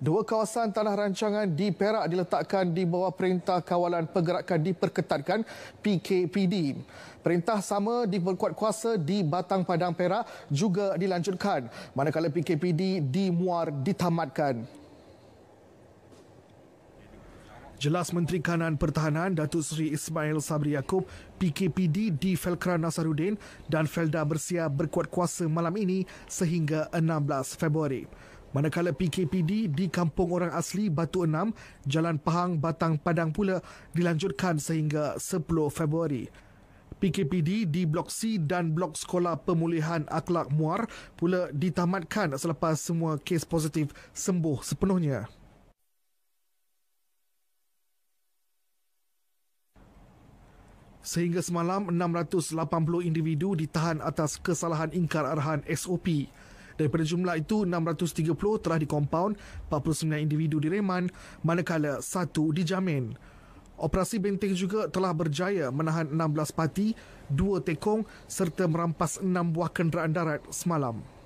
Dua kawasan tanah rancangan di Perak diletakkan di bawah Perintah Kawalan Pergerakan Diperketatkan PKPD. Perintah sama diperkuat kuasa di Batang Padang Perak juga dilanjutkan manakala PKPD di Muar ditamatkan. Jelas Menteri Kanan Pertahanan Datuk Seri Ismail Sabri Yaakob, PKPD di Felkra Nasaruddin dan Felda Bersia berkuat kuasa malam ini sehingga 16 Februari. Manakala PKPD di Kampung Orang Asli Batu Enam, Jalan Pahang, Batang Padang pula dilanjutkan sehingga 10 Februari. PKPD di Blok C dan Blok Sekolah Pemulihan Akhlak Muar pula ditamatkan selepas semua kes positif sembuh sepenuhnya. Sehingga semalam, 680 individu ditahan atas kesalahan ingkar arahan SOP. Daripada jumlah itu, 630 telah dikompaun, 49 individu direman, manakala satu dijamin. Operasi Benteng juga telah berjaya menahan 16 pati, 2 tekong serta merampas 6 buah kenderaan darat semalam.